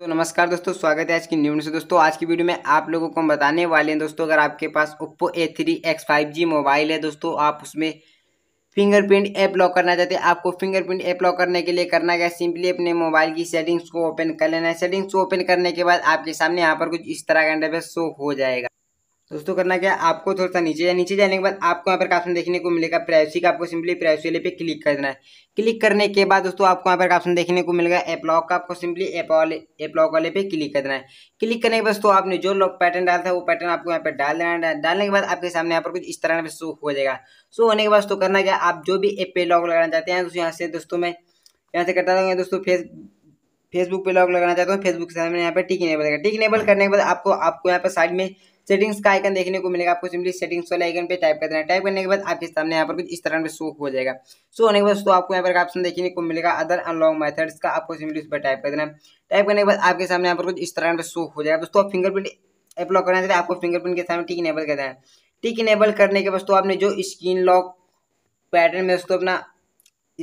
तो नमस्कार दोस्तों स्वागत है आज की न्यूज से दोस्तों आज की वीडियो में आप लोगों को हम बताने वाले हैं दोस्तों अगर आपके पास Oppo A three X five G mobile है दोस्तों आप उसमें फिंगरप्रिंट ऐप लॉक करना चाहते हैं आपको फिंगरप्रिंट ऐप लॉक करने के लिए करना क्या सिंपली अपने मोबाइल की सेटिंग्स को ओपन कर लेना है सेटिंग्स को ओपन करने के बाद आपके सामने यहाँ पर कुछ इस तरह का इंटरफेस शो हो जाएगा दोस्तों करना क्या आपको थोड़ा सा नीचे जाए नीचे जाने के बाद आपको यहाँ पर ऑप्शन देखने को मिलेगा प्राइवेसी का आपको सिंपली प्राइवेसी वाले पे क्लिक कर देना है क्लिक करने के बाद दोस्तों आपको यहाँ पर ऑप्शन देखने को मिलेगा एप लॉक का आपको सिंपली एप वाले एप लॉक वाले पे क्लिक कर देना है क्लिक करने के बाद दोस्तों आपने जो लॉक पैटर्न डाला था वो पैटर्न आपको यहाँ पर डाल देना है डालने के बाद आपके सामने यहाँ पर कुछ इस तरह शो हो जाएगा शो होने के बाद दोस्तों करना क्या आप जो भी एप पे लॉक लगाना चाहते हैं दोस्तों यहाँ से दोस्तों में यहाँ से करता हूँ दोस्तों फेस फेसबुक पे लॉक लगाना चाहता हूँ फेसबुक के सामने यहाँ पर टिक इनेबल करेगा टिक इनेबल करने के बाद आपको आपको यहाँ पर साइड में सेटिंग्स का आइकन देखने को मिलेगा आपको सिंपली सेटिंग्स वाले आइकन पे टाइप कर देना टाइप करने के बाद आपके सामने यहाँ पर कुछ इस तरह पे शो हो जाएगा शो होने के बाद तो आपको यहाँ पर ऑप्शन देखने को मिलेगा अदर अनलॉक मैथड्स का आपको सिंपली उस पर टाइप कर देना टाइप करने के बाद आपके सामने यहाँ पर कुछ इस तरह पे शो हो जाएगा दोस्तों आप फिंगरप्रिंट अपलॉक करना चाहिए आपको फिंगरप्रिंट के सामने टिक इनेबल कर देना टिक इनेबल करने के बाद तो आपने जो स्क्रीन लॉक पैटर्न में दोस्तों अपना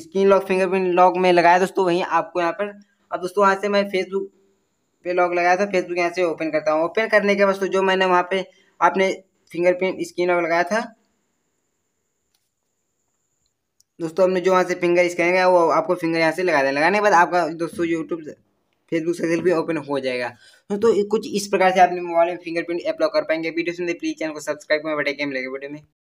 स्क्रीन लॉक फिंगरप्रिंट लॉक में लगाया दोस्तों वहीं आपको यहाँ पर अब दोस्तों वहाँ से मैं फेसबुक पे लॉक लगाया था फेसबुक यहाँ से ओपन करता हूँ ओपन करने के बाद तो जो मैंने वहाँ पे आपने फिंगरप्रिंट स्क्रीन लॉक लगाया था दोस्तों हमने जो वहाँ से फिंगर स्कैन किया वो आपको फिंगर यहाँ से लगा देना लगाने के बाद आपका दोस्तों यूट्यूब फेसबुक सर्कल भी ओपन हो जाएगा दोस्तों कुछ इस प्रकार से आपने मोबाइल में फिंगरप्रिंट अप्लाई कर पाएंगे वीडियो सुनते प्लीज चैनल को सब्सक्राइब करें बटे के लगे वीडियो में